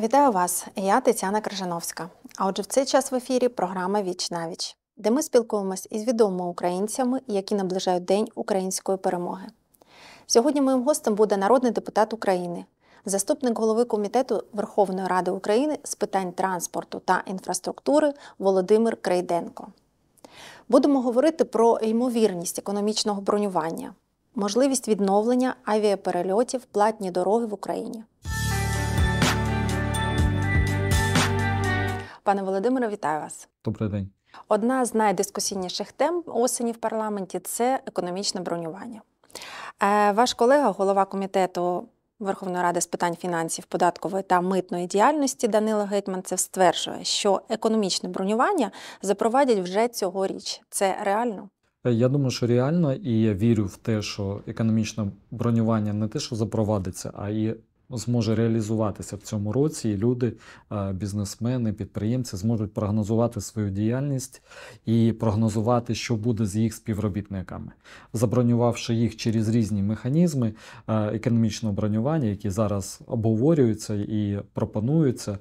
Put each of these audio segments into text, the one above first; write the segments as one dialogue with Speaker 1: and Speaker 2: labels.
Speaker 1: Вітаю вас! Я Тетяна Крижановська. А отже, в цей час в ефірі програма Віч на віч, де ми спілкуємось із відомими українцями, які наближають День української перемоги. Сьогодні моїм гостем буде народний депутат України, заступник голови комітету Верховної Ради України з питань транспорту та інфраструктури Володимир Крейденко. Будемо говорити про ймовірність економічного бронювання, можливість відновлення авіаперельотів, платні дороги в Україні. Пане Володимире, вітаю вас. Добрий день. Одна з найдискусійніших тем осені в парламенті це економічне бронювання. Е, ваш колега, голова комітету Верховної ради з питань фінансів, податкової та митної діяльності Данило Гетьман, це стверджує, що економічне бронювання запровадять вже цьогоріч. Це реально?
Speaker 2: Е, я думаю, що реально, і я вірю в те, що економічне бронювання не те, що запровадиться, а і зможе реалізуватися в цьому році, і люди, е, бізнесмени, підприємці зможуть прогнозувати свою діяльність і прогнозувати, що буде з їх співробітниками, забронювавши їх через різні механізми е, економічного бронювання, які зараз обговорюються і пропонуються. Е,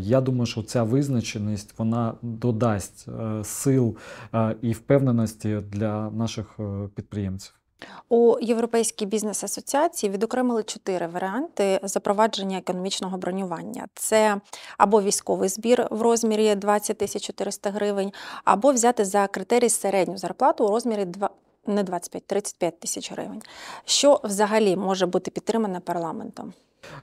Speaker 2: я думаю, що ця визначеність вона додасть сил і впевненості для наших підприємців.
Speaker 1: У Європейській бізнес асоціації відокремили чотири варіанти запровадження економічного бронювання: це або військовий збір в розмірі 20 тисяч 400 гривень, або взяти за критерій середню зарплату у розмірі не 25, 35 тисяч гривень. Що взагалі може бути підтримане парламентом?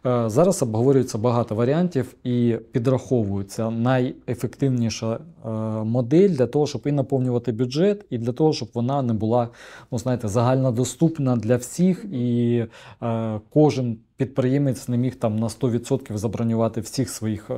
Speaker 2: Е, зараз обговорюється багато варіантів і підраховується найефективніша е, модель для того, щоб і наповнювати бюджет, і для того, щоб вона не була ну знаєте, загальнодоступна для всіх, і е, кожен підприємець не міг там на 100% забронювати всіх своїх е,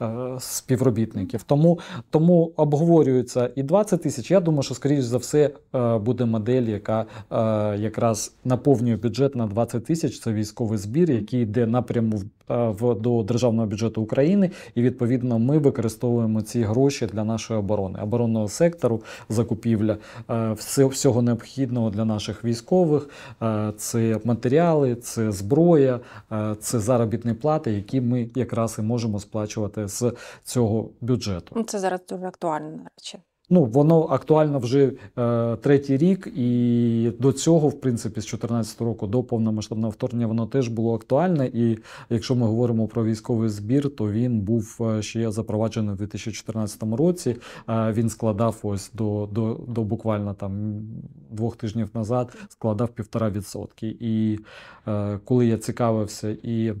Speaker 2: е, співробітників. Тому тому обговорюється і 20 тисяч. Я думаю, що скоріш за все е, буде модель, яка е, якраз наповнює бюджет на 20 тисяч. Це військовий збір, який йде напряму е, в до державного бюджету України, і відповідно ми використовуємо ці гроші для нашої оборони, оборонного сектору, закупівля е, всього необхідного для наших військових. Це матеріали, це зброя категорія це заробітні плати, які ми якраз і можемо сплачувати з цього бюджету.
Speaker 1: Ну, це зараз дуже актуальна на речі.
Speaker 2: Ну, воно актуально вже е, третій рік, і до цього, в принципі, з 2014 року до повномасштабного вторгнення воно теж було актуальне. І якщо ми говоримо про військовий збір, то він був е, ще запроваджений в 2014 році. Е, він складав ось до до, до буквально там двох тижнів назад, складав півтора відсотки. І е, коли я цікавився і.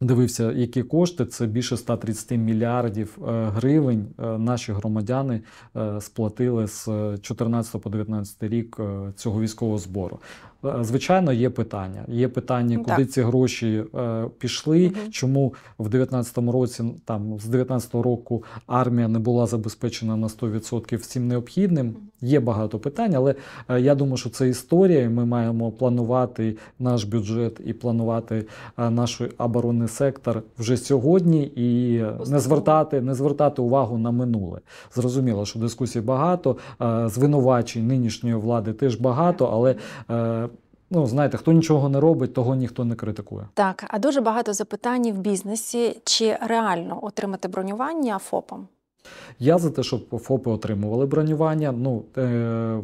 Speaker 2: Дивився, які кошти це більше 130 мільярдів е, гривень. Е, наші громадяни е, сплатили з 14 по 19 рік цього військового збору. Е, звичайно, є питання. Є питання, ну, куди так. ці гроші е, пішли, угу. чому в 19-му році, там з 19-го року, армія не була забезпечена на 100% всім необхідним. Угу. Є багато питань, але е, я думаю, що це історія. і Ми маємо планувати наш бюджет і планувати е, наш оборонний сектор вже сьогодні і не звертати, не звертати увагу на минуле. Зрозуміло, що дискусій багато, е, звинувачень нинішньої влади теж багато, але е, Ну, знаєте, хто нічого не робить, того ніхто не критикує.
Speaker 1: Так, а дуже багато запитань в бізнесі: чи реально отримати бронювання ФОПом?
Speaker 2: Я за те, щоб ФОПи отримували бронювання. Ну е,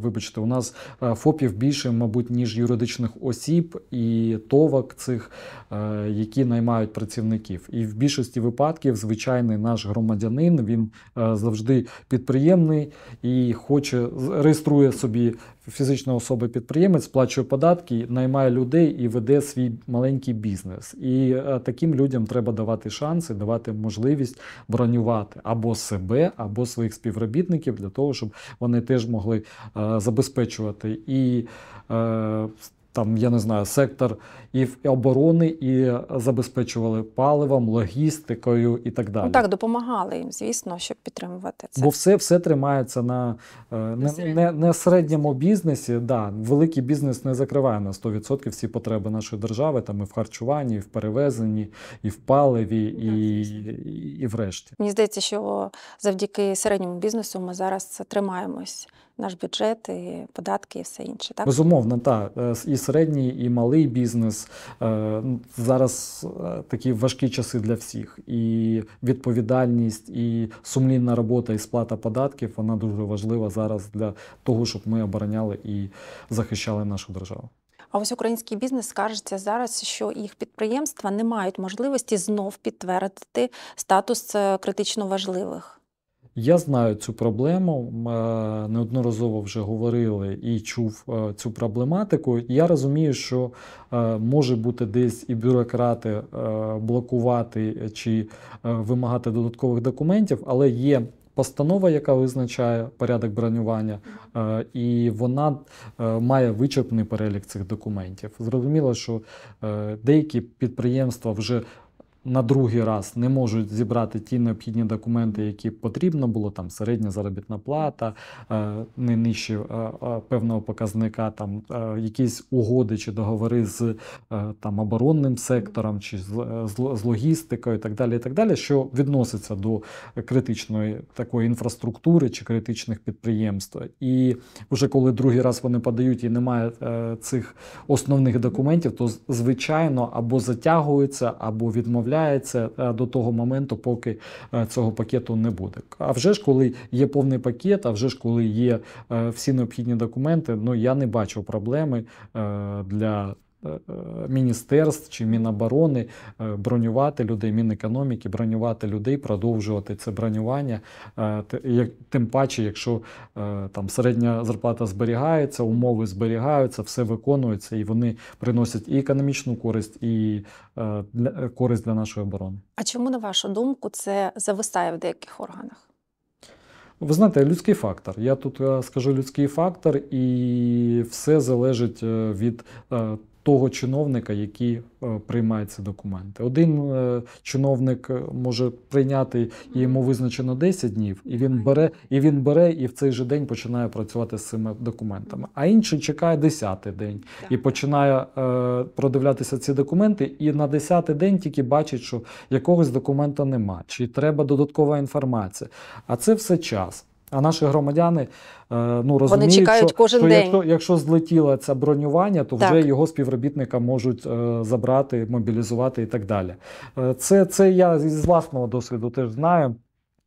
Speaker 2: вибачте, у нас е, ФОПів більше, мабуть, ніж юридичних осіб і товок цих, е, які наймають працівників. І в більшості випадків звичайний наш громадянин він е, завжди підприємний і хоче реєструє собі. Фізична особа-підприємець сплачує податки, наймає людей і веде свій маленький бізнес. І е, таким людям треба давати шанси, давати можливість бронювати або себе себе або своїх співробітників для того, щоб вони теж могли е, забезпечувати і е, там, я не знаю, сектор і оборони, і забезпечували паливом, логістикою і так ну далі. Ну Так,
Speaker 1: допомагали їм, звісно, щоб підтримувати це. Бо
Speaker 2: все все тримається на е, не, не, не середньому бізнесі. Да, Великий бізнес не закриває на 100% всі потреби нашої держави, там і в харчуванні, і в перевезенні, і в паливі, ну і, так, і, і, врешті.
Speaker 1: Мені здається, що завдяки середньому бізнесу ми зараз тримаємось наш бюджет, і податки і все інше. Так? Безумовно,
Speaker 2: так. Е, і середній, і малий бізнес. Е, зараз е, такі важкі часи для всіх. І відповідальність, і сумлінна робота, і сплата податків вона дуже важлива зараз для того, щоб ми обороняли і захищали нашу державу.
Speaker 1: А ось український бізнес скаржиться зараз, що їх підприємства не мають можливості знов підтвердити статус критично важливих.
Speaker 2: Я знаю цю проблему, е, неодноразово вже говорили і чув е, цю проблематику. Я розумію, що е, може бути десь і бюрократи блокувати чи вимагати додаткових документів, але є. Постанова, яка визначає порядок бронювання, і вона має вичерпний перелік цих документів. Зрозуміло, що деякі підприємства вже на другий раз не можуть зібрати ті необхідні документи, які потрібно було, там середня заробітна плата, е, не нижче е, е, певного показника, там якісь угоди чи договори з там оборонним сектором чи з логістикою, і так далі, і так далі, що відноситься до критичної такої інфраструктури чи критичних підприємств. І вже коли другий раз вони подають і немає цих основних документів, то звичайно або затягуються, або відмовляються додається е, до того моменту, поки е, цього пакету не буде. А вже ж коли є повний пакет, а вже ж коли є е, всі необхідні документи, ну я не бачу проблеми для Е, міністерств чи міноборони е, бронювати людей, мінекономіки, бронювати людей, продовжувати це бронювання. Е, тим паче, якщо там середня зарплата зберігається, умови зберігаються, все виконується, і вони приносять і економічну користь, і користь для нашої оборони.
Speaker 1: А чому на вашу думку це зависає в деяких органах?
Speaker 2: Ви знаєте, людський фактор. Я тут скажу людський фактор, і все залежить від того чиновника, який е, приймає ці документи. Один е, чиновник е, може прийняти і йому визначено 10 днів, і він бере, і він бере, і в цей же день починає працювати з цими документами. А інший чекає 10-й день і починає продивлятися ці документи. І на 10-й день тільки бачить, що якогось документа немає, чи треба додаткова інформація. А це все час. А наші громадяни е, ну, розуміють, Вони чекають що, кожен що день. якщо якщо злетіло це бронювання, то так. вже його співробітника можуть е, забрати, мобілізувати і так далі. Е, це це я з власного досвіду теж знаю.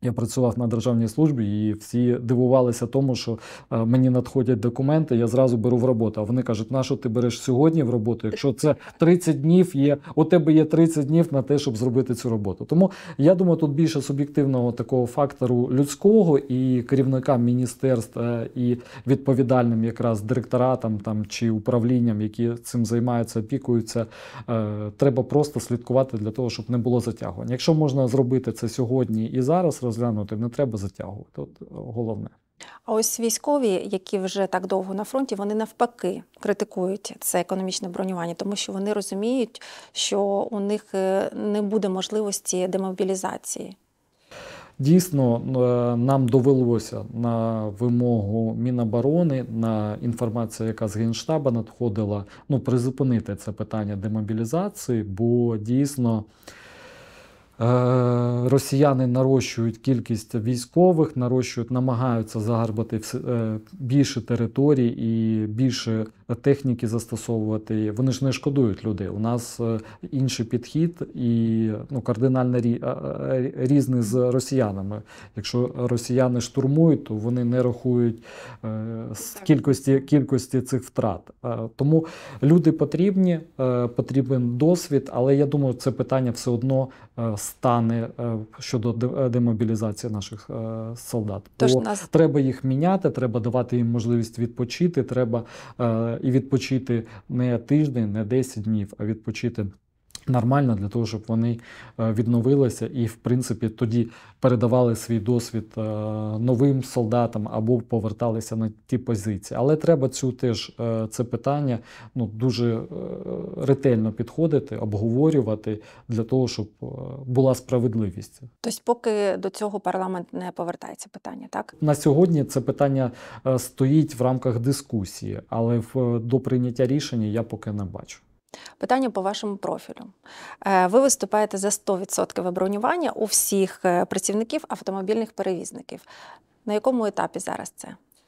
Speaker 2: Я працював на державній службі, і всі дивувалися тому, що е, мені надходять документи, я зразу беру в роботу. А вони кажуть, на що ти береш сьогодні в роботу? Якщо це 30 днів, є у тебе є 30 днів на те, щоб зробити цю роботу. Тому я думаю, тут більше суб'єктивного такого фактору людського і керівникам міністерств і відповідальним якраз директоратам там чи управлінням, які цим займаються, опікуються. Е, треба просто слідкувати для того, щоб не було затягування. Якщо можна зробити це сьогодні і зараз розглянути, не треба затягувати. От е, головне.
Speaker 1: А ось військові, які вже так довго на фронті, вони навпаки критикують це економічне бронювання, тому що вони розуміють, що у них е, не буде можливості демобілізації.
Speaker 2: Дійсно, е, нам довелося на вимогу Міноборони на інформацію, яка з генштаба надходила, ну призупинити це питання демобілізації, бо дійсно. Е, росіяни нарощують кількість військових, нарощують, намагаються загарбати е, більше території і більше техніки застосовувати. Вони ж не шкодують людей. У нас е, інший підхід і ну, кардинально е, е, різний з росіянами. Якщо росіяни штурмують, то вони не рахують кількості кількості цих втрат. Тому люди потрібні, потрібен досвід, але я думаю, це питання все одно стане щодо демобілізації наших солдат. Тож Бо нас... треба їх міняти, треба давати їм можливість відпочити. Треба і відпочити не тиждень, не 10 днів, а відпочити Нормально для того, щоб вони е, відновилися і, в принципі, тоді передавали свій досвід е, новим солдатам або поверталися на ті позиції. Але треба цю теж е, це питання ну, дуже ретельно підходити, обговорювати для того, щоб була справедливість.
Speaker 1: Тобто, поки до цього парламент не повертається питання, так
Speaker 2: на сьогодні це питання стоїть в рамках дискусії, але в до прийняття рішення я поки не бачу.
Speaker 1: Питання по вашому профілю. Е, ви виступаєте за 100% бронювання у всіх е, працівників автомобільних перевізників. На якому етапі зараз це?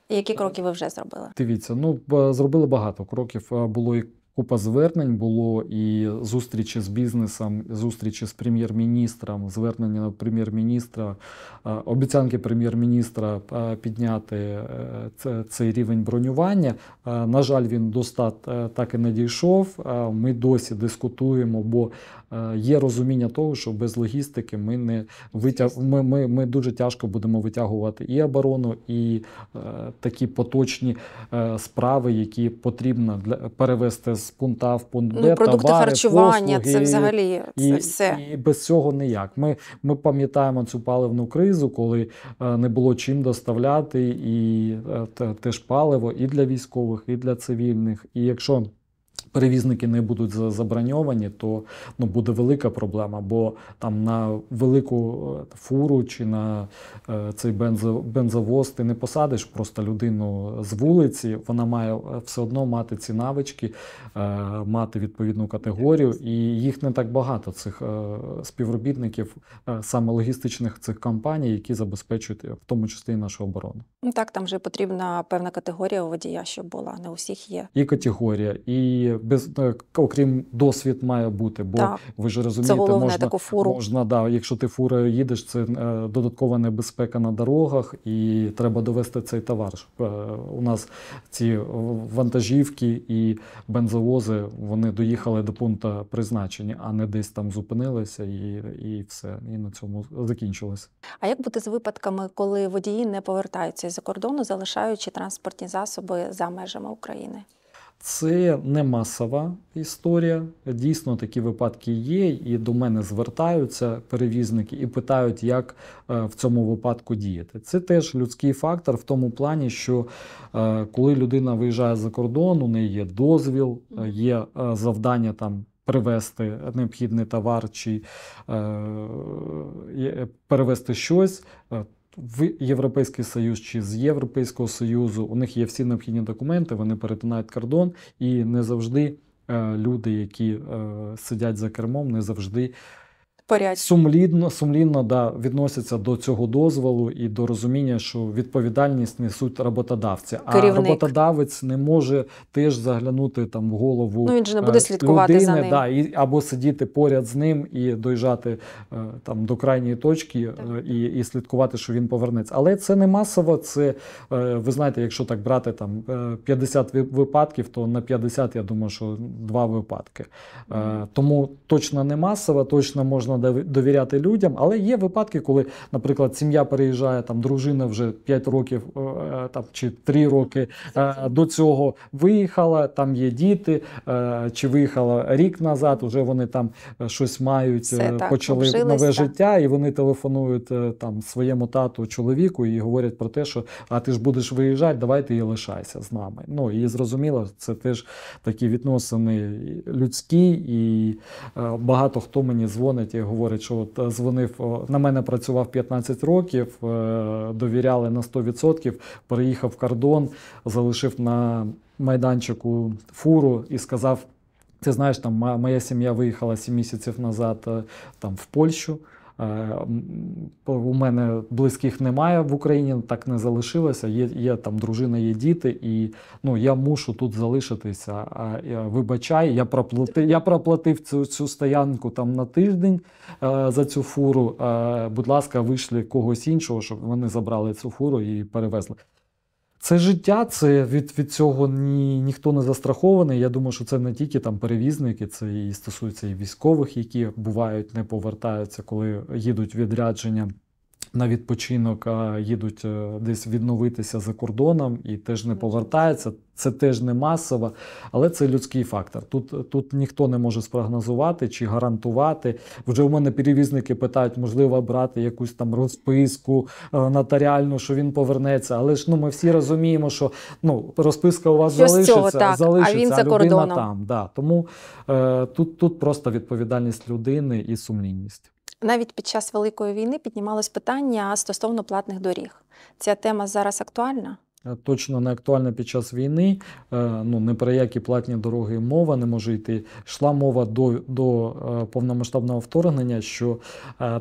Speaker 1: І Які е, кроки ви вже зробили?
Speaker 2: Дивіться, ну зробили багато кроків. Було і Купа звернень було і зустрічі з бізнесом, зустрічі з прем'єр-міністром, звернення до прем'єр-міністра, е, обіцянки прем'єр-міністра е, підняти е, цей рівень бронювання. На жаль, він до стат так і не дійшов. Ми досі дискутуємо, бо Е, є розуміння того, що без логістики ми не витяг... ми, ми, ми дуже тяжко будемо витягувати і оборону, і е, такі поточні е, справи, які потрібно для перевести з пункту в пункт Б, ну, продукти товари, харчування. Послуги, це взагалі це і, все і без цього ніяк. Ми ми пам'ятаємо цю паливну кризу, коли е, не було чим доставляти і е, теж паливо і для військових, і для цивільних. І якщо перевізники не будуть заброньовані, то ну, буде велика проблема, бо там на велику е, фуру чи на е, цей бензовоз ти не посадиш просто людину з вулиці. Вона має е, все одно мати ці навички, мати відповідну категорію, і їх не так багато цих співробітників, саме логістичних цих компаній, які забезпечують в тому числі нашу оборону.
Speaker 1: Ну, так там вже потрібна певна категорія водія, щоб була не у всіх є
Speaker 2: і категорія, і без е, окрім досвід має бути, бо так. ви ж розумієте, це головне, можна таку фуру. можна да, якщо ти фурою їдеш, це е, додаткова небезпека на дорогах, і треба довести цей товар. Е, у нас ці вантажівки і бензовози вони доїхали до пункту призначення, а не десь там зупинилися, і і все. І на цьому закінчилося.
Speaker 1: А як бути з випадками, коли водії не повертаються за кордону, залишаючи транспортні засоби за межами України?
Speaker 2: Це не масова історія. Дійсно, такі випадки є, і до мене звертаються перевізники і питають, як е, в цьому випадку діяти. Це теж людський фактор в тому плані, що е, коли людина виїжджає за кордон, у неї є дозвіл, е, є завдання там. Привезти необхідний товар чи е, перевезти щось, в Європейський Союз чи з Європейського Союзу. У них є всі необхідні документи, вони перетинають кордон і не завжди. Е, люди, які е, сидять за кермом, не завжди порядку. Сумлінно, сумлінно да, відносяться до цього дозволу і до розуміння, що відповідальність несуть роботодавці. А роботодавець не може теж заглянути там в голову. Ну він же не е, буде слідкувати людини, за ним. Да, і, або сидіти поряд з ним і доїжджати е, там до крайньої точки е, і, і слідкувати, що він повернеться. Але це не масово. Це ви знаєте, якщо так брати там 50 випадків, то на 50, я думаю, що два випадки. Тому точно не масово, точно можна довіряти людям, але є випадки, коли, наприклад, сім'я переїжджає, там дружина вже 5 років е, е, там чи 3 роки е, до цього виїхала. Там є діти, чи виїхала рік назад. вже вони там щось мають, Все, так, почали нове життя, і вони телефонують там своєму тату, чоловіку і говорять про те, що а ти ж будеш виїжджати, давай ти і лишайся з нами. Ну і зрозуміло, це теж такі відносини людські, і багато хто мені дзвонить і говорить, що от е, дзвонив на мене, працював 15 років, е, довіряли на 100%, переїхав кордон, залишив на майданчику фуру і сказав: ти знаєш, там моя сім'я виїхала 7 місяців назад е, там в Польщу. Е, у мене близьких немає в Україні, так не залишилося. Є є там дружина, є діти, і ну я мушу тут залишитися. А вибачай, я проплатив. Я проплатив цю цю стоянку там на тиждень е, за цю фуру. Е, будь ласка, вийшли когось іншого, щоб вони забрали цю фуру і перевезли. Це життя, це від від цього ні, ніхто не застрахований. Я думаю, що це не тільки там перевізники, це і стосується і військових, які бувають, не повертаються, коли їдуть відрядження на відпочинок, а їдуть е, десь відновитися за кордоном і теж не повертаються. Це теж не масово, але це людський фактор. Тут тут ніхто не може спрогнозувати чи гарантувати. Вже у мене перевізники питають, можливо, брати якусь там розписку е, нотаріальну, що він повернеться. Але ж ну ми всі розуміємо, що ну розписка у вас Щось залишиться, цього, так. залишиться, а, він а людина кордоном. там. Да. Тому е, тут, тут просто відповідальність людини і сумлінність.
Speaker 1: Навіть під час великої війни піднімалось питання стосовно платних доріг. Ця тема зараз актуальна.
Speaker 2: Е, точно не актуальна під час війни, е, ну не про які платні дороги мова не може йти. Йшла мова до до е, повномасштабного вторгнення, що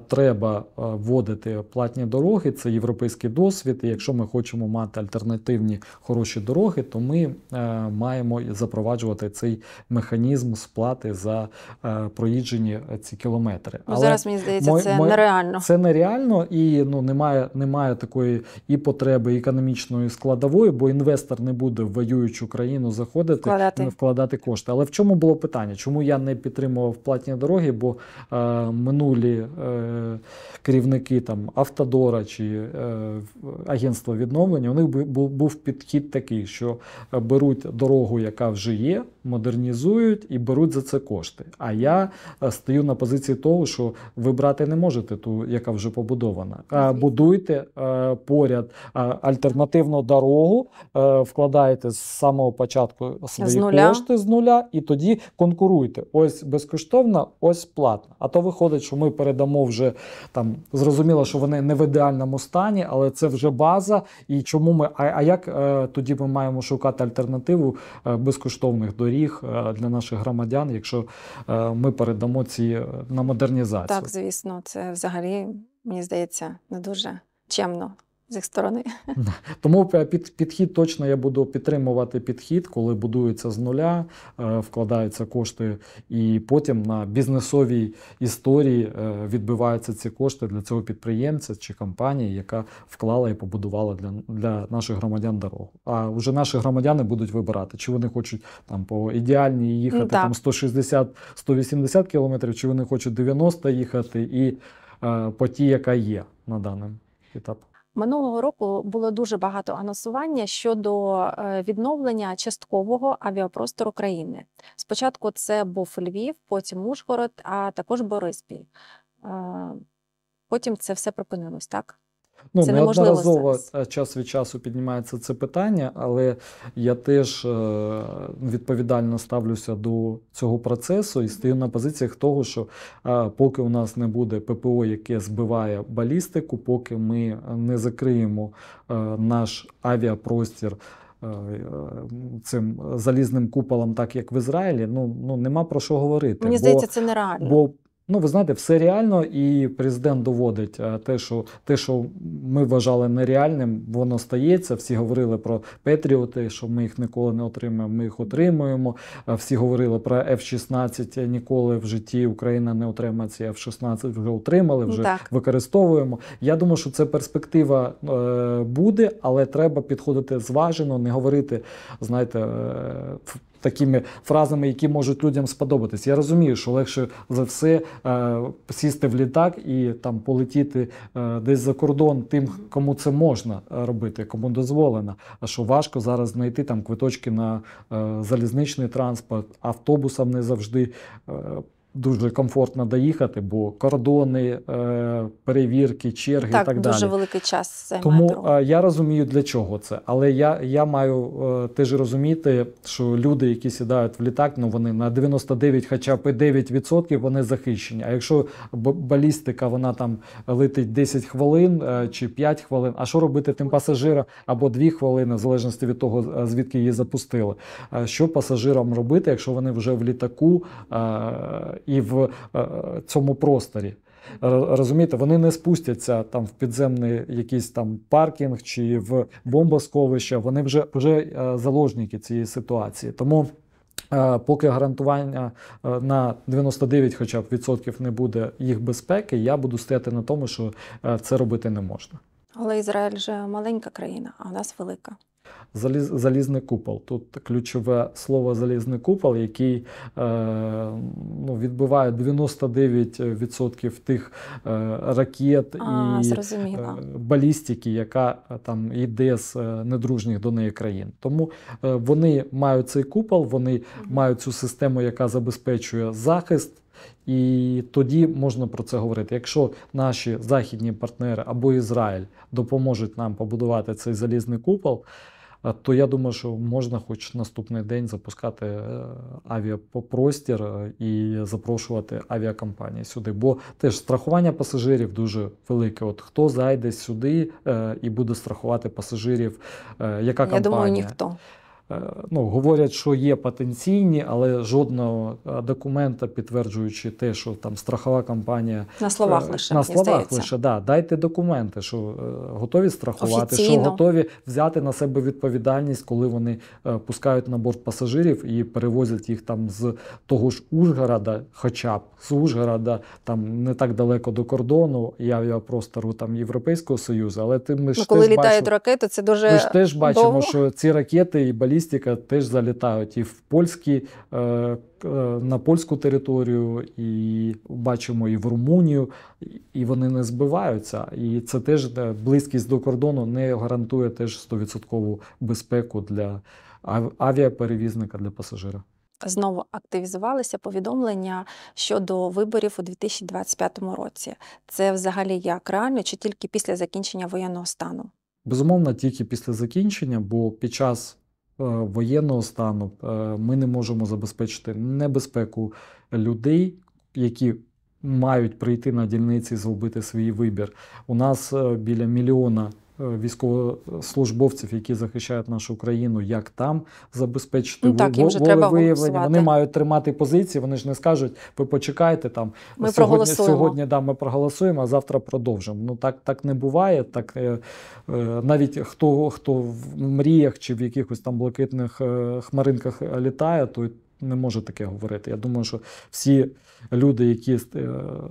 Speaker 2: треба вводити платні дороги. Це європейський досвід. І якщо ми хочемо мати альтернативні хороші дороги, то ми маємо запроваджувати цей механізм сплати за проїджені ці кілометри. Ну, Але Зараз мені здається, мой, це мой, нереально. Це нереально і ну немає, немає такої і потреби і економічної складності складовою, бо інвестор не буде в воюючу країну заходити вкладати. вкладати кошти. Але в чому було питання? Чому я не підтримував платні дороги? Бо е, минулі е, керівники там Автодора чи е, агентства відновлення у них був, був підхід такий, що беруть дорогу, яка вже є, модернізують і беруть за це кошти. А я е, стою на позиції того, що ви брати не можете ту, яка вже побудована. Е, будуйте е, поряд е, альтернативно до дорогу, е, вкладаєте з самого початку свої з кошти з нуля і тоді конкуруйте. Ось безкоштовна, ось платна. А то виходить, що ми передамо вже там зрозуміло, що вони не в ідеальному стані, але це вже база. І чому ми а, а як е, тоді ми маємо шукати альтернативу е, безкоштовних доріг для наших громадян, якщо ми передамо ці на модернізацію? Так,
Speaker 1: звісно, це взагалі мені здається не дуже чемно з їх сторони.
Speaker 2: Тому під підхід точно я буду підтримувати підхід, коли будується з нуля, е, вкладаються кошти, і потім на бізнесовій історії е, відбиваються ці кошти для цього підприємця чи компанії, яка вклала і побудувала для для наших громадян дорогу. А вже наші громадяни будуть вибирати, чи вони хочуть там по ідеальній їхати ну, там 160-180 кілометрів, чи вони хочуть 90 їхати і е, по тій, яка є на даному етапі.
Speaker 1: Минулого року було дуже багато анонсування щодо е, відновлення часткового авіапростору країни. Спочатку це був Львів, потім Ужгород, а також Бориспіль. Е, потім це все припинилось, так? Ну, це неодноразово
Speaker 2: зараз. Е, час від часу піднімається це питання, але я теж е, відповідально ставлюся до цього процесу і стою на позиціях того, що е, поки у нас не буде ППО, яке збиває балістику, поки ми не закриємо наш авіапростір. Цим залізним куполом, так як в Ізраїлі, ну ну нема про що говорити. Мені здається, бо, це нереально. Бо Ну, ви знаєте, все реально, і президент доводить е, те, що те, що ми вважали нереальним, воно стається. Всі говорили про Петріоти, що ми їх ніколи не отримаємо. Ми їх отримуємо. Е, всі говорили про F-16, е, Ніколи в житті Україна не отримає ці F-16, Вже отримали, ну вже так. використовуємо. Я думаю, що це перспектива буде, але треба підходити зважено, не говорити. Знаєте, такими фразами, які можуть людям сподобатись. Я розумію, що легше за все е, сісти в літак і там полетіти е, десь за кордон тим, кому це можна е, робити, кому дозволено. А що важко зараз знайти там квиточки на е, залізничний транспорт, автобусам не завжди. Е, дуже комфортно доїхати, бо кордони, е, перевірки, черги так, і так дуже далі. дуже
Speaker 1: великий час займає Тому
Speaker 2: дорога. Е, я розумію, для чого це. Але я я маю е, теж розуміти, що люди, які сідають в літак, ну вони на 99 хоча б 9% вони захищені. А якщо балістика вона там летить 10 хвилин чи 5 хвилин, а що робити тим пасажирам або 2 хвилини, в залежності від того, звідки її запустили? Що пасажирам робити, якщо вони вже в літаку? і в е, цьому просторі. Розумієте, вони не спустяться там в підземний якийсь там паркінг чи в бомбосховище. Вони вже вже е, заложники цієї ситуації. Тому е, поки гарантування на 99 хоча б відсотків не буде їх безпеки, я буду стояти на тому, що це робити не можна.
Speaker 1: Але Ізраїль же маленька країна, а в нас велика.
Speaker 2: Заліз, залізний купол. Тут ключове слово залізний купол, який е, ну, відбиває 99% тих е, ракет а, і зрозуміло. Е, балістики, яка е, там йде з е, недружніх до неї країн. Тому вони мають цей купол, вони mm мають цю систему, яка забезпечує захист. І тоді можна про це говорити. Якщо наші західні партнери або Ізраїль допоможуть нам побудувати цей залізний купол, е, то я думаю, що можна хоч наступний день запускати е, авіапростір е, і запрошувати авіакомпанії сюди. Бо теж страхування пасажирів дуже велике. От хто зайде сюди і буде страхувати пасажирів, яка компанія? Я думаю, ніхто. Е, ну, говорять, що є потенційні, але жодного е, документа, підтверджуючи те, що там страхова компанія на словах е, лише на словах здається. лише да, дайте документи, що готові страхувати, Офіційно. що готові взяти на себе відповідальність, коли вони пускають на борт пасажирів і перевозять їх там з того ж Ужгорода, хоча б з Ужгорода, там не так далеко до кордону і простору там Європейського союзу. Але ти ми ну, ж коли літають бачимо, ракети, це дуже ми ж теж бачимо, довго. що ці ракети і балі балістика теж залітають і в польські е, е, на польську територію, і бачимо і в Румунію, і вони не збиваються. І це теж е, близькість до кордону не гарантує теж стовідсоткову безпеку для авіаперевізника для пасажира.
Speaker 1: Знову активізувалися повідомлення щодо виборів у 2025 році. Це взагалі як реально чи тільки після закінчення воєнного стану?
Speaker 2: Безумовно, тільки після закінчення, бо під час Е, воєнного стану е, ми не можемо забезпечити небезпеку людей, які мають прийти на дільниці і зробити свій вибір. У нас е, біля мільйона військовослужбовців, які захищають нашу країну, як там забезпечити ну, так, їм же треба Вони мають тримати позиції. Вони ж не скажуть, ви почекайте там. Ми сьогодні, сьогодні да, ми проголосуємо, а завтра продовжимо. Ну так так не буває. Так е, е навіть хто хто в мріях чи в якихось там блакитних е, хмаринках літає, той не може таке говорити. Я думаю, що всі люди, які е,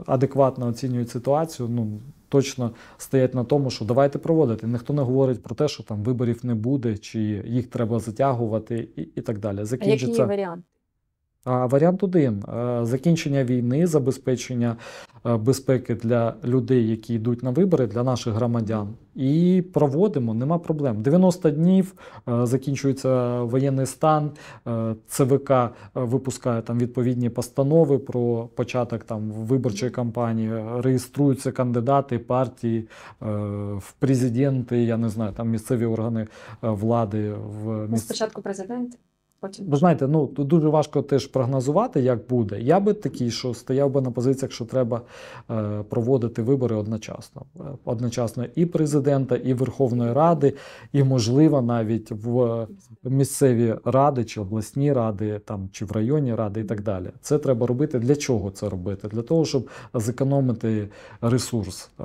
Speaker 2: адекватно оцінюють ситуацію, ну точно стоять на тому, що давайте проводити. Ніхто не говорить про те, що там виборів не буде, чи їх треба затягувати, і і так далі. Закінчиться. А який є варіант? А Варіант один е, закінчення війни, забезпечення е, безпеки для людей, які йдуть на вибори, для наших громадян. І проводимо, нема проблем. 90 днів е, закінчується воєнний стан. ЦВК випускає там відповідні постанови про початок там виборчої кампанії. Реєструються кандидати, партії в президенти. Я не знаю, там місцеві органи влади в ну, місце.
Speaker 1: спочатку президенти потім. бо знаєте,
Speaker 2: ну тут дуже важко теж прогнозувати, як буде. Я би такий, що стояв би на позиціях, що треба е, проводити вибори одночасно, е, одночасно і президента, і Верховної Ради, і можливо навіть в місцеві ради чи обласні ради, там чи в районні ради, і так далі. Це треба робити. Для чого це робити? Для того, щоб зекономити ресурс. Е,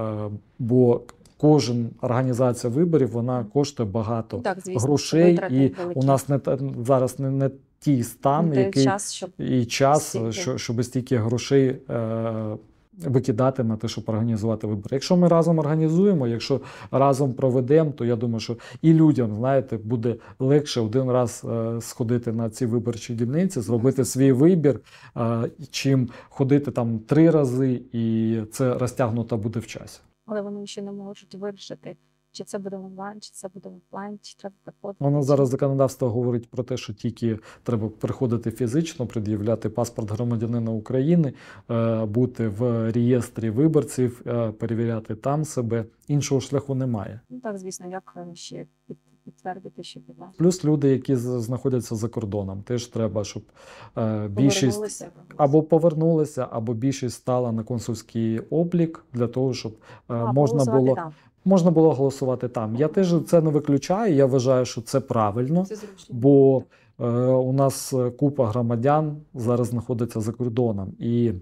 Speaker 2: бо кожен організація виборів вона коштує багато так, звісно, грошей, і у нас не зараз не не ті стан, Де який час, щоб і час, що щоб стільки грошей. Е, Викидати на те, щоб організувати вибори. Якщо ми разом організуємо, якщо разом проведемо, то я думаю, що і людям, знаєте, буде легше один раз е, сходити на ці виборчі дільниці, зробити свій вибір, е, чим ходити там три рази, і це розтягнуто буде в часі
Speaker 1: але вони ще не можуть вирішити, чи це буде онлайн, чи це буде офлайн, чи треба приходити. Воно зараз
Speaker 2: законодавство говорить про те, що тільки треба приходити фізично, пред'являти паспорт громадянина України, е, бути в реєстрі виборців, е, перевіряти там себе. Іншого шляху немає.
Speaker 1: Ну так, звісно, як е, ще під підтвердити, що
Speaker 2: була. Плюс люди, які знаходяться за кордоном, теж треба, щоб е, більшість або повернулися, або більшість стала на консульський облік для того, щоб е, а, можна було. Там. Можна було голосувати там. Я теж це не виключаю. Я вважаю, що це правильно, це бо е, у нас купа громадян зараз знаходиться за кордоном і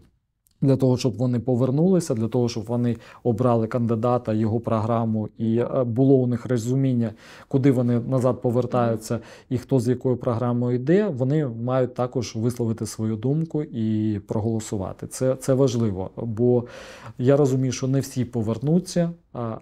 Speaker 2: для того, щоб вони повернулися, для того, щоб вони обрали кандидата, його програму, і е, було у них розуміння, куди вони назад повертаються, і хто з якою програмою йде, вони мають також висловити свою думку і проголосувати. Це, Це важливо, бо я розумію, що не всі повернуться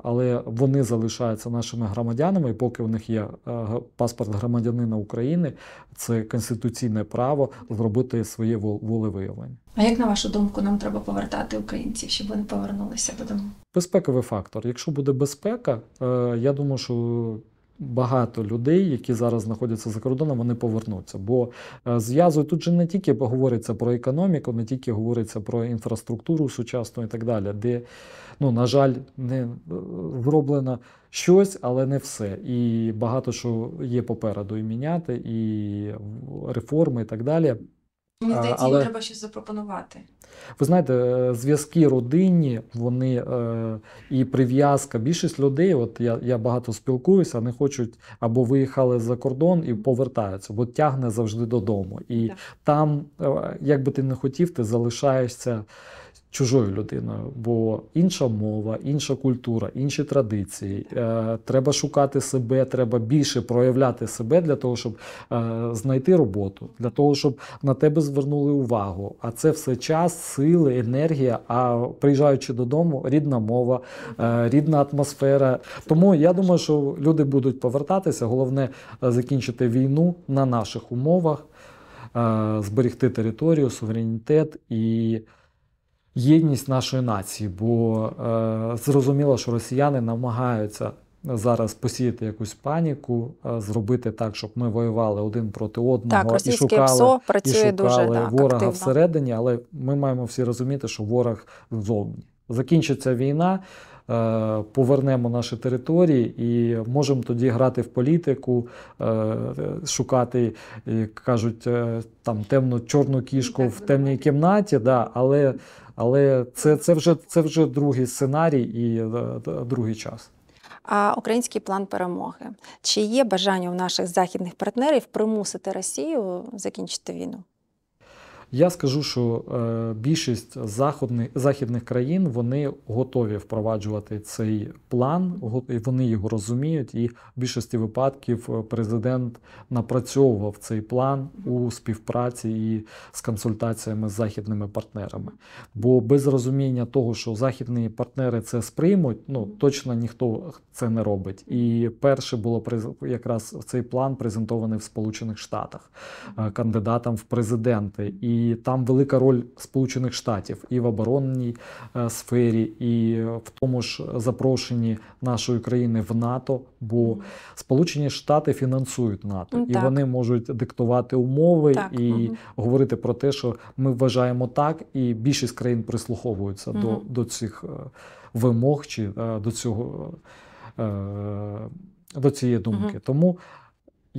Speaker 2: але вони залишаються нашими громадянами, і поки у них є е, паспорт громадянина України, це конституційне право зробити своє волевиявлення.
Speaker 1: А як на вашу думку, нам треба повертати українців, щоб вони повернулися додому?
Speaker 2: Безпековий фактор. Якщо буде безпека, е, я думаю, що багато людей, які зараз знаходяться за кордоном, вони повернуться. Бо е, зв'язую тут же не тільки говориться про економіку, не тільки говориться про інфраструктуру сучасну і так далі, де, ну, на жаль, не зроблено е, щось, але не все. І багато що є попереду і міняти, і реформи, і так далі. Мені здається, їм треба
Speaker 1: щось запропонувати.
Speaker 2: Ви знаєте, е, зв'язки родинні, вони е, і прив'язка. Більшість людей, от я я багато спілкуюся, не хочуть або виїхали за кордон і повертаються, бо тягне завжди додому. І так. там, е, як би ти не хотів, ти залишаєшся чужою людиною, бо інша мова, інша культура, інші традиції. Е, треба шукати себе, треба більше проявляти себе для того, щоб е, знайти роботу, для того, щоб на тебе звернули увагу. А це все час, сили, енергія. А приїжджаючи додому, рідна мова, е, рідна атмосфера. Тому я думаю, що люди будуть повертатися. Головне закінчити війну на наших умовах, зберегти територію, суверенітет і єдність нашої нації, бо е, зрозуміло, що росіяни намагаються зараз посіяти якусь паніку, е, зробити так, щоб ми воювали один проти одного так, і шукали ПСО і шукали дуже, ворога активно. всередині, але ми маємо всі розуміти, що ворог ззовні закінчиться війна. Е, повернемо наші території і можемо тоді грати в політику, е, шукати, е, як кажуть, там темну чорну кішку в темній кімнаті. Да, Але але це це, вже це вже другий сценарій і другий час.
Speaker 1: А український план перемоги чи є бажання у наших західних партнерів примусити Росію закінчити війну?
Speaker 2: Я скажу, що е, більшість західних західних країн вони готові впроваджувати цей план, вони його розуміють, і в більшості випадків е, президент напрацьовував цей план у співпраці і з консультаціями з західними партнерами. Бо без розуміння того, що західні партнери це сприймуть, ну точно ніхто це не робить. І перше було якраз цей план презентований в Сполучених Штатах е, кандидатам в президенти. І і там велика роль Сполучених Штатів і в оборонній е, сфері, і в тому ж запрошенні нашої країни в НАТО. Бо Сполучені Штати фінансують НАТО ну, і вони можуть диктувати умови так. і угу. говорити про те, що ми вважаємо так, і більшість країн прислуховуються угу. до, до цих е, вимог чи е, до цього. До цієї думки, uh тому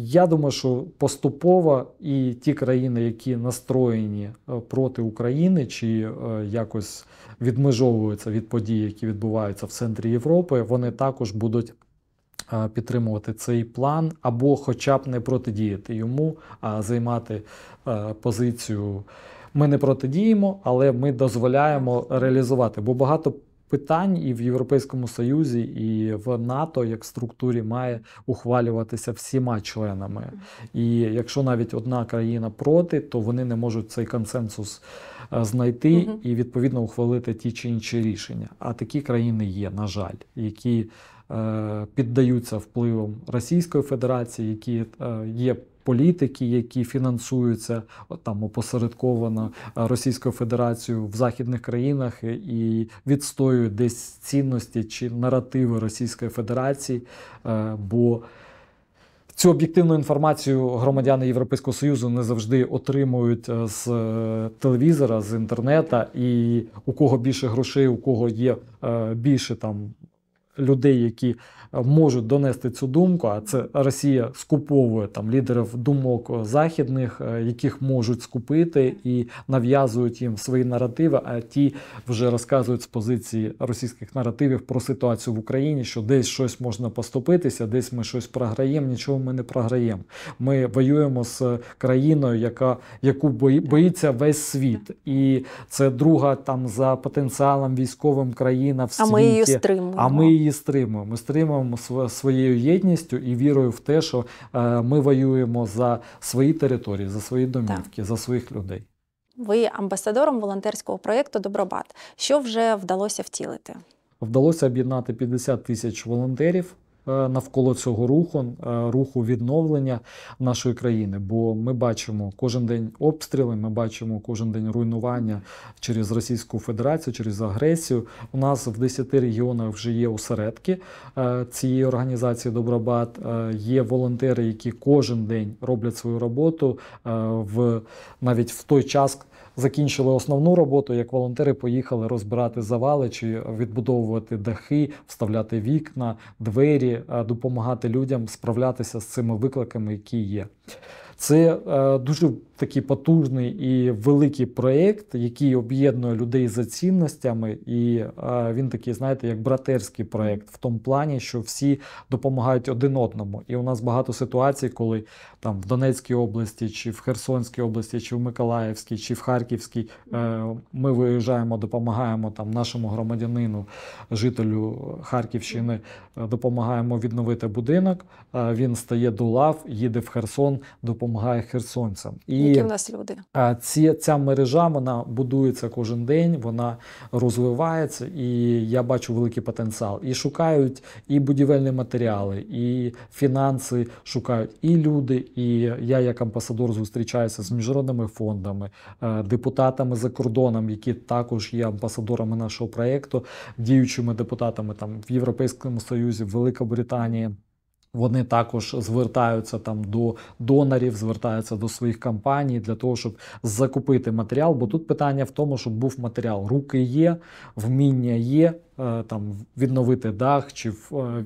Speaker 2: я думаю, що поступово і ті країни, які настроєні е, проти України, чи е, якось відмежовуються від подій, які відбуваються в центрі Європи, вони також будуть е, підтримувати цей план, або, хоча б, не протидіяти йому, а займати позицію. Ми не протидіємо, але ми дозволяємо реалізувати, бо багато питань і в Європейському Союзі, і в НАТО як структурі має ухвалюватися всіма членами. І якщо навіть одна країна проти, то вони не можуть цей консенсус е, знайти і відповідно ухвалити ті чи інші рішення. А такі країни є, на жаль, які. Е, піддаються впливам Російської Федерації, які е, є політики, які фінансуються там опосередковано е, Російською Федерацією в західних країнах е, і відстоюють десь цінності чи наративи Російської Федерації. Е, бо Цю об'єктивну інформацію громадяни Європейського Союзу не завжди отримують з телевізора, з інтернета, і у кого більше грошей, у кого є більше там людей, які можуть донести цю думку. А це Росія скуповує там лідерів думок е, західних, е, яких можуть скупити і нав'язують їм свої наративи. А ті вже розказують з позиції російських наративів про ситуацію в Україні, що десь щось можна поступитися, десь ми щось програємо. Нічого ми не програємо. Ми воюємо з країною, яка яку боїться весь світ, і це друга там за потенціалом військовим країна в світі. А ми її стримуємо. А ми її стримуємо. Ми стримуємо відстоюємо своєю єдністю і вірою в те, що е, ми воюємо за свої території, за свої домівки, так. за своїх людей.
Speaker 1: Ви амбасадором волонтерського проєкту Добробат. Що вже вдалося втілити?
Speaker 2: Вдалося об'єднати 50 тисяч волонтерів. Е, навколо цього руху, е, руху відновлення нашої країни. Бо ми бачимо кожен день обстріли, ми бачимо кожен день руйнування через Російську Федерацію, через агресію. У нас в 10 регіонах вже є осередки е, цієї організації Добробат. Є волонтери, які кожен день роблять свою роботу в навіть в той час, закінчили основну роботу, як волонтери поїхали розбирати завали чи відбудовувати дахи, вставляти вікна, двері, е, допомагати людям справлятися з цими викликами, які є. Це е, дуже такий потужний і великий проєкт, який об'єднує людей за цінностями, і е, він такий, знаєте, як братерський проєкт, в тому плані, що всі допомагають один одному. І у нас багато ситуацій, коли там в Донецькій області, чи в Херсонській області, чи в Миколаївській, чи в Харківській е, ми виїжджаємо, допомагаємо там нашому громадянину, жителю Харківщини, е, допомагаємо відновити будинок. Він стає до лав, їде в Херсон, допомагає херсонцям. І які в нас люди. ці ця мережа вона будується кожен день, вона розвивається, і я бачу великий потенціал. І шукають і будівельні матеріали, і фінанси шукають і люди. І я, як амбасадор, зустрічаюся з міжнародними фондами, е, депутатами за кордоном, які також є амбасадорами нашого проєкту, діючими депутатами там в Європейському Союзі, в Великобританії. Вони також звертаються там до донорів, звертаються до своїх компаній для того, щоб закупити матеріал. Бо тут питання в тому, щоб був матеріал. Руки є, вміння є. Е, там відновити дах чи е,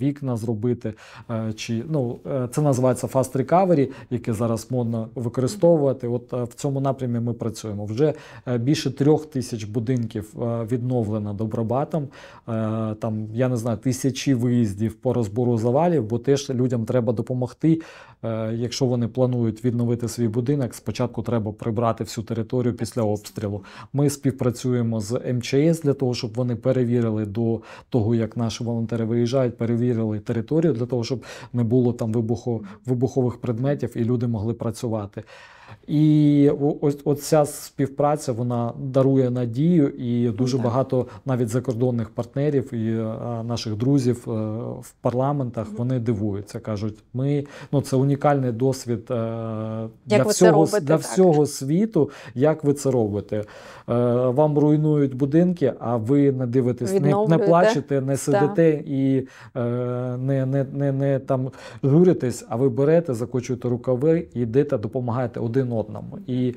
Speaker 2: вікна зробити. Е, чи ну Це називається fast recovery, яке зараз модно використовувати. От в цьому напрямі ми працюємо. Вже більше трьох тисяч будинків відновлено добробатом. Там я не знаю тисячі виїздів по розбору завалів, бо теж людям треба допомогти. Якщо вони планують відновити свій будинок, спочатку треба прибрати всю територію після обстрілу. Ми співпрацюємо з МЧС для того, щоб вони перевірили до до того, як наші волонтери виїжджають, перевірили територію для того, щоб не було там вибухових предметів і люди могли працювати. І ось оця співпраця вона дарує надію, і дуже так. багато навіть закордонних партнерів і е, наших друзів е, в парламентах вони дивуються. кажуть, ми ну це унікальний досвід е, як для всього робите, для так. всього світу. Як ви це робите? Вам руйнують будинки, а ви не дивитесь, не, не плачете, не сидите так. і не не, не, не там журитесь, а ви берете, закочуєте рукави, йдете, допомагаєте один одному. І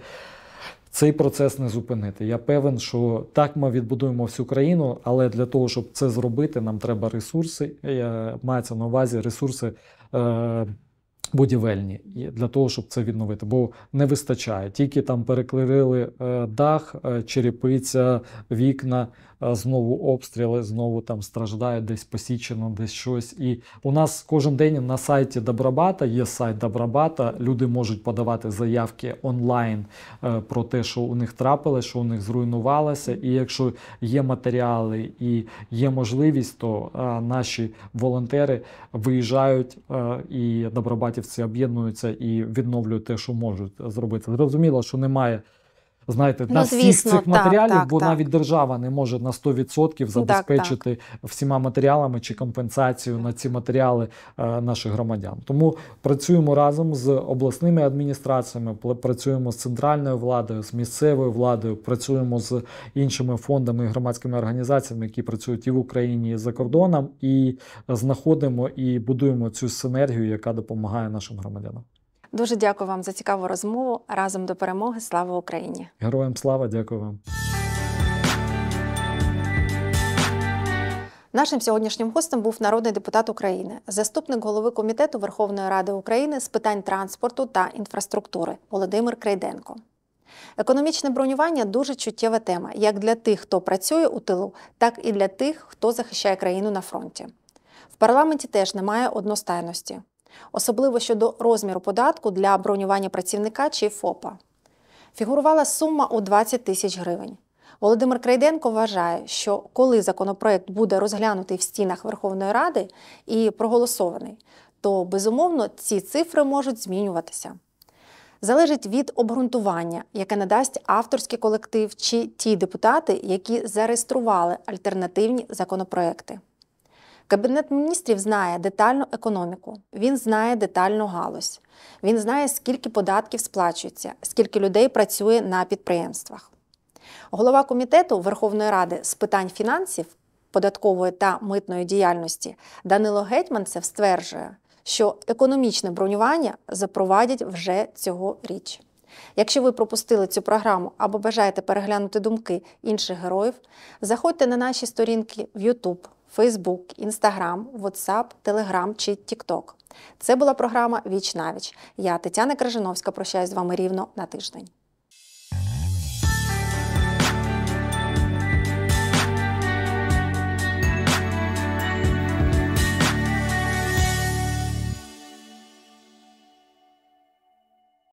Speaker 2: цей процес не зупинити. Я певен, що так ми відбудуємо всю країну, але для того, щоб це зробити, нам треба ресурси. Я Мається на увазі ресурси е, будівельні для того, щоб це відновити. Бо не вистачає. Тільки там переклерили е, дах, е, черепиця, вікна. Е, знову обстріли, знову там страждають, десь посічено, десь щось. І у нас кожен день на сайті Добробата є сайт Добробата. Люди можуть подавати заявки онлайн е, про те, що у них трапилось, що у них зруйнувалося. І якщо є матеріали і є можливість, то е, наші волонтери виїжджають і добробатівці об'єднуються і відновлюють те, що можуть зробити. Зрозуміло, що немає знаєте, ну, на звісно, всіх цих матеріалів, так, бо так. навіть держава не може на 100% забезпечити всіма матеріалами чи компенсацію на ці матеріали е, наших громадян. Тому працюємо разом з обласними адміністраціями, працюємо з центральною владою, з місцевою владою, працюємо з іншими фондами і громадськими організаціями, які працюють і в Україні, і за кордоном, і знаходимо і будуємо цю синергію, яка допомагає нашим громадянам.
Speaker 1: Дуже дякую вам за цікаву розмову. Разом до перемоги. Слава Україні!
Speaker 2: Героям слава, дякую вам.
Speaker 1: Нашим сьогоднішнім гостем був народний депутат України, заступник голови комітету Верховної Ради України з питань транспорту та інфраструктури Володимир Крейденко. Економічне бронювання дуже чуттєва тема, як для тих, хто працює у тилу, так і для тих, хто захищає країну на фронті. В парламенті теж немає одностайності особливо щодо розміру податку для бронювання працівника чи ФОПа. Фігурувала сума у 20 тисяч гривень. Володимир Крейденко вважає, що коли законопроект буде розглянутий в стінах Верховної Ради і проголосований, то безумовно ці цифри можуть змінюватися. Залежить від обґрунтування, яке надасть авторський колектив чи ті депутати, які зареєстрували альтернативні законопроекти. Кабінет міністрів знає детальну економіку, він знає детальну галузь, він знає, скільки податків сплачується, скільки людей працює на підприємствах. Голова комітету Верховної Ради з питань фінансів, податкової та митної діяльності Данило Гетьманцев стверджує, що економічне бронювання запровадять вже цьогоріч. Якщо ви пропустили цю програму або бажаєте переглянути думки інших героїв, заходьте на наші сторінки в YouTube, Фейсбук, Інстаграм, WhatsApp, Телеграм чи Тікток Це була програма Віч навіч. Я Тетяна Крижановська. Прощаюсь з вами рівно на тиждень.